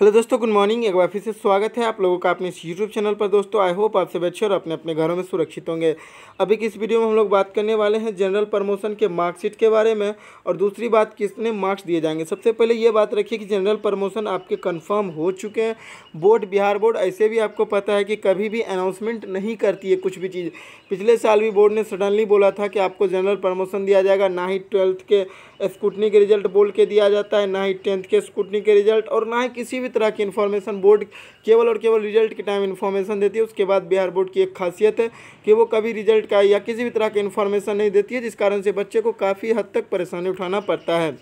hello दोस्तों good morning एक बार फिर से स्वागत है आप लोगों का अपने इस यूट्यूब चैनल पर दोस्तों आई होप आप सब अच्छे और अपने अपने घरों में सुरक्षित होंगे अभी की इस वीडियो में हम लोग बात करने वाले हैं जनरल प्रमोशन के मार्कशीट के बारे में और दूसरी बात किसने मार्क्स दिए जाएंगे सबसे पहले ये बात रखिए कि जनरल प्रमोशन आपके कन्फर्म हो चुके हैं बोर्ड बिहार बोर्ड ऐसे भी आपको पता है कि कभी भी अनाउंसमेंट नहीं करती है कुछ भी चीज़ पिछले साल भी बोर्ड ने सडनली बोला था कि आपको जनरल प्रमोशन दिया जाएगा ना ही ट्वेल्थ के स्कूटनी के रिजल्ट बोल के दिया जाता है ना ही टेंथ के स्कूटनी के रिजल्ट और ना ही किसी भी तरह की इन्फॉर्मेशन बोर्ड केवल और केवल रिजल्ट के टाइम इन्फॉर्मेशन देती है उसके बाद बिहार बोर्ड की एक खासियत है कि वो कभी रिजल्ट का या किसी भी तरह की इन्फॉर्मेशन नहीं देती है जिस कारण से बच्चे को काफ़ी हद तक परेशानी उठाना पड़ता है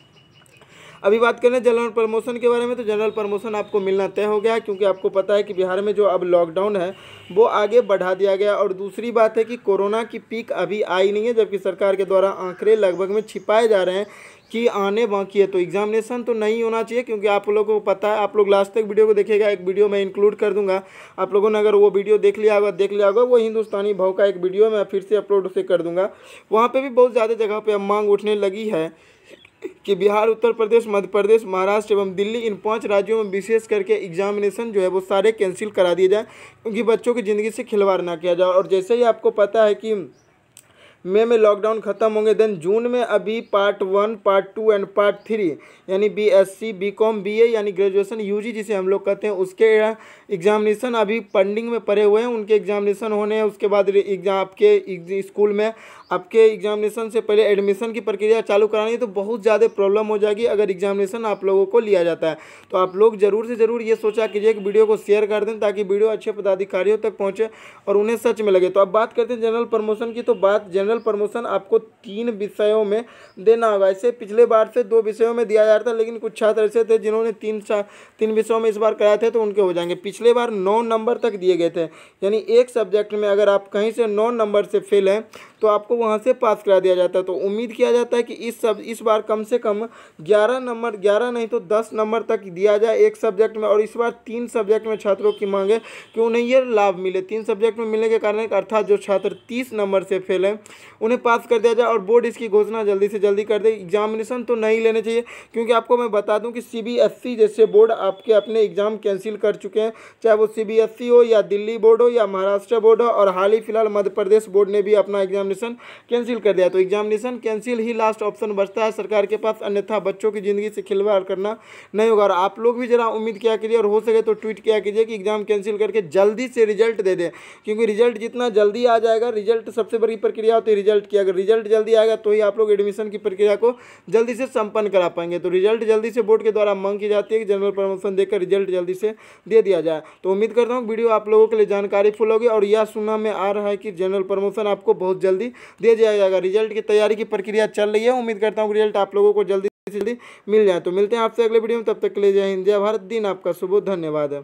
अभी बात करें जनरल प्रमोशन के बारे में तो जनरल प्रमोशन आपको मिलना तय हो गया है क्योंकि आपको पता है कि बिहार में जो अब लॉकडाउन है वो आगे बढ़ा दिया गया और दूसरी बात है कि कोरोना की पीक अभी आई नहीं है जबकि सरकार के द्वारा आंकड़े लगभग में छिपाए जा रहे हैं कि आने बाकी है तो एग्जामिनेशन तो नहीं होना चाहिए क्योंकि आप लोगों को पता है आप लोग लास्ट तक वीडियो को देखेगा एक वीडियो मैं इंक्लूड कर दूंगा आप लोगों ने अगर वो वीडियो देख लिया होगा देख लिया होगा वो हिंदुस्तानी भाव का एक वीडियो मैं फिर से अपलोड उसे कर दूंगा वहाँ पर भी बहुत ज़्यादा जगह पर मांग उठने लगी है कि बिहार उत्तर प्रदेश मध्य प्रदेश महाराष्ट्र एवं दिल्ली इन पांच राज्यों में विशेष करके एग्जामिनेशन जो है वो सारे कैंसिल करा दिए जाए क्योंकि बच्चों की ज़िंदगी से खिलवाड़ ना किया जाए और जैसे ही आपको पता है कि मे में लॉकडाउन खत्म होंगे देन जून में अभी part one part two and part three यानी B S C B com B A यानी ग्रेजुएसन यू जी जिसे हम लोग कहते हैं उसके एग्जामिनेशन अभी पेंडिंग में पड़े हुए हैं उनके एग्जामिनेशन होने हैं उसके बाद एग्जाम आपके स्कूल में आपके एग्जामिनेशन से पहले एडमिशन की प्रक्रिया चालू करानी है तो बहुत ज़्यादा प्रॉब्लम हो जाएगी अगर एग्जामिनेशन आप लोगों को लिया जाता है तो आप लोग ज़रूर से ज़रूर ये सोचा कीजिए कि वीडियो को शेयर कर दें ताकि वीडियो अच्छे पदाधिकारियों तक पहुँचे और उन्हें सच में लगे तो अब बात करते हैं जनरल प्रमोशन की तो बात जनरल प्रोफेशनल प्रमोशन आपको तीन विषयों में देना होगा ऐसे पिछले बार से दो विषयों में दिया जा रहा था लेकिन कुछ छात्र ऐसे थे जिन्होंने तीन तीन विषयों में इस बार कराए थे तो उनके हो जाएंगे पिछले बार नौ नंबर तक दिए गए थे यानी एक सब्जेक्ट में अगर आप कहीं से नौ नंबर से फेल हैं तो आपको वहाँ से पास करा दिया जाता है तो उम्मीद किया जाता है कि इस सब इस बार कम से कम ग्यारह नंबर ग्यारह नहीं तो दस नंबर तक दिया जाए एक सब्जेक्ट में और इस बार तीन सब्जेक्ट में छात्रों की मांगे कि उन्हें यह लाभ मिले तीन सब्जेक्ट में मिलने के कारण अर्थात जो छात्र तीस नंबर से फेल हैं उन्हें पास कर दिया जाए और बोर्ड इसकी घोषणा जल्दी से जल्दी कर दे एग्जामिनेशन तो नहीं लेने चाहिए क्योंकि आपको मैं बता दूँ कि सी e जैसे बोर्ड आपके अपने एग्ज़ाम कैंसिल कर चुके हैं चाहे वो सी e हो या दिल्ली बोर्ड हो या महाराष्ट्र बोर्ड हो और हाल ही फिलहाल मध्य प्रदेश बोर्ड ने भी अपना एग्जामिनेशन कैंसिल कर दिया तो एग्जामिनेशन कैंसिल ही लास्ट ऑप्शन बचता है सरकार के पास अन्यथा बच्चों की ज़िंदगी से खिलवाड़ करना नहीं होगा और आप लोग भी ज़रा उम्मीद किया कीजिए और हो सके तो ट्वीट किया कीजिए कि एग्ज़ाम कैंसिल करके जल्दी से रिजल्ट दे दें क्योंकि रिजल्ट जितना जल्दी आ जाएगा रिजल्ट सबसे बड़ी प्रक्रिया साथ ही रिजल्ट की अगर रिजल्ट जल्दी आएगा तो ही आप लोग एडमिशन की प्रक्रिया को जल्दी से संपन्न करा पाएंगे तो रिजल्ट जल्दी से बोर्ड के द्वारा मांग की जाती है कि जनरल प्रमोशन देकर रिजल्ट जल्दी से दे दिया जाए तो उम्मीद करता हूँ वीडियो आप लोगों के लिए जानकारी फुल होगी और यह सुनना में आ रहा है कि जनरल प्रमोशन आपको बहुत जल्दी दे दिया जाएगा रिजल्ट की तैयारी की प्रक्रिया चल रही है उम्मीद करता हूँ रिजल्ट आप लोगों को जल्दी जल्दी मिल जाए तो मिलते हैं आपसे अगले वीडियो में तब तक के लिए जय हिंद जय भारत दिन आपका सुबह धन्यवाद